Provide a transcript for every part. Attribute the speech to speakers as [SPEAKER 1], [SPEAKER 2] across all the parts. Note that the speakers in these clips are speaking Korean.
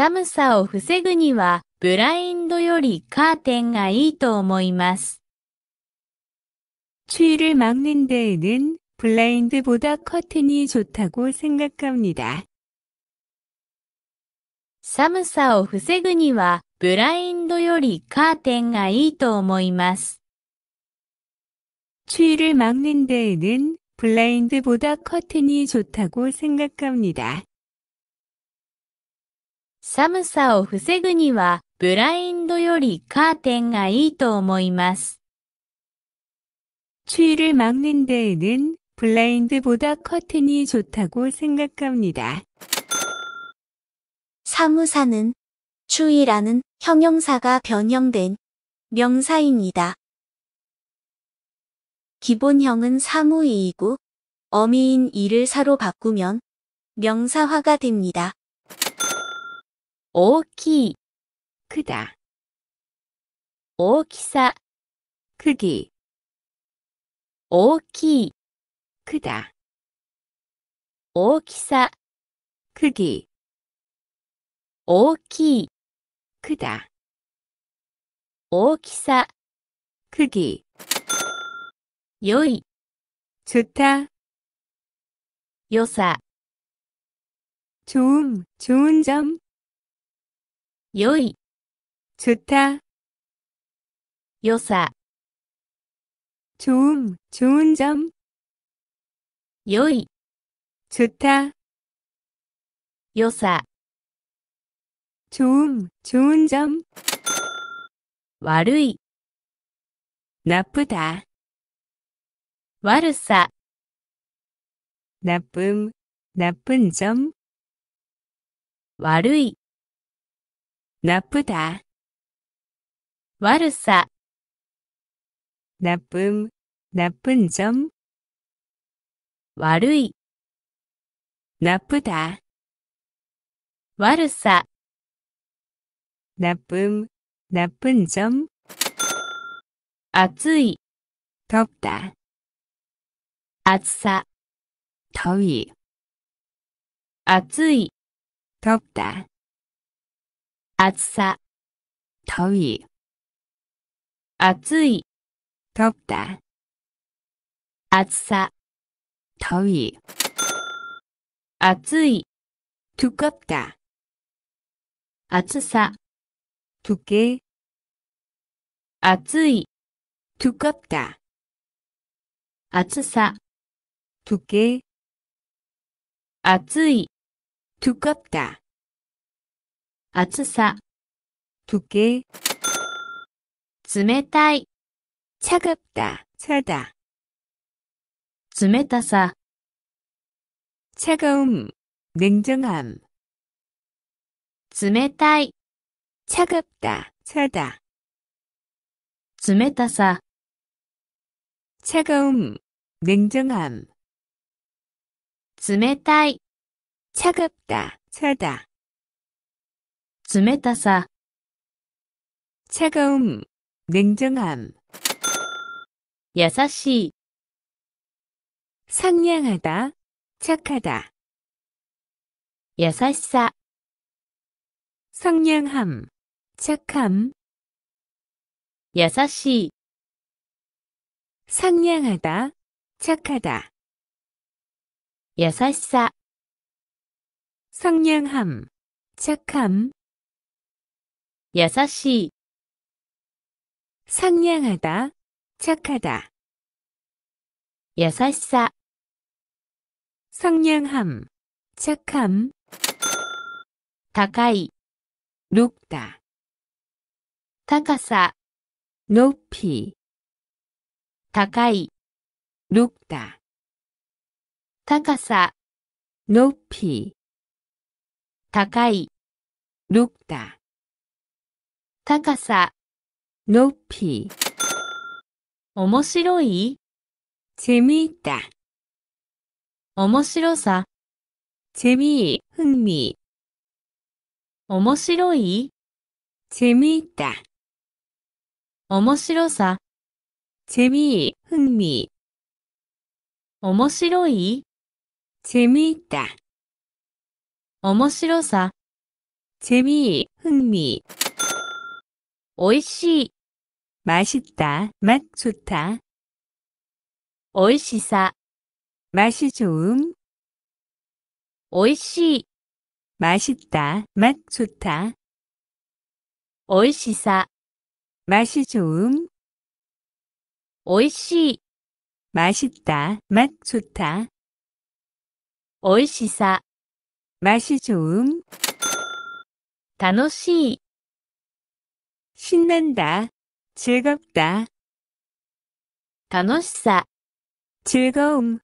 [SPEAKER 1] 寒さを防ぐには、ブラインドよりカーテンがいいと思います。 추위를 막는 데에는 블라인드보다 커튼이 좋다고 생각합니다. 寒さを防ぐにはブラインドよりカーテンがいいと思います. 추위를 막는 데에는 블라인드보다 커튼이 좋다고 생각합니다. 寒さを防ぐには、ブラインドよりカーテンがいいと思います。 추위를 막는 데에는 블라인드보다 커튼이 좋다고 생각합니다. 사무사는 추위라는 형용사가 변형된 명사입니다. 기본형은 사무이이고 어미인 이를 사로 바꾸면 명사화가 됩니다. 大きい 크다 大きさ 크기 大きい 크다 大きさ 크기 大きい 크다 大きさ 크기 良い 좋다 良さ 좋음, 좋은 점良い。좋 다。 良さ。좋 음、 좋은 점。 良い。좋 다。 良さ。좋 음、 좋은 점。 悪い。나쁘 다。 悪さ。나 쁨、 나쁜 점。 悪い。나쁘다悪さ나쁨나쁜점悪い나쁘다悪さ나쁨나쁜점暑い덥다暑さ더위暑い덥다暑さ、더위暑い、덥 다。 暑さ、더위暑い、두껍 다。 暑さ、두께暑い、두껍 다。 暑さ、두께暑い、두껍다 아츠사 두께 冷たい 차갑다, 차다 冷たさ 차가움, 냉정함 冷たい 차갑다, 차다 冷たさ 차가움, 냉정함 冷たい 차갑다, 차다 冷たさ 차가움, 냉정함 優しい 상냥하다, 착하다 優しさ 상냥함, 착함 優しい 상냥하다, 착하다 優しさ 상냥함, 착함 優しい 상냥하다, 착하다. 優しさ 상냥함, 착함. 高い 높다. 高さ 높이. 高い 높다. 高さ 높이. 高い 높다. 高さ、のっぴ。面白い、てみた。面白さ、てみ、ふんみ。面白い、てみた。面白さ、てみ、ふんみ。面白い、てみた。面白さ、てみ、ふんみ。 오이시 맛있다, 맛 좋다. 오이시사 맛이 좋음. 오이시 맛있다, 맛 좋다. 오이시사 맛이 좋음. 오이시 맛있다, 맛 좋다. 오이시사 맛이 좋음. 楽しい 신난다, 즐겁다. 楽しさ、 즐거움,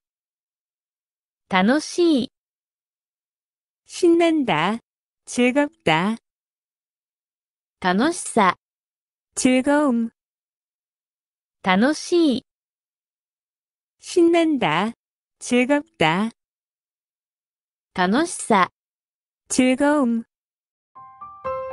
[SPEAKER 1] 楽しい、 신난다, 즐겁다, 楽しさ、 즐거움, 楽しい、 신난다, 즐겁다, 楽しさ、 즐거움.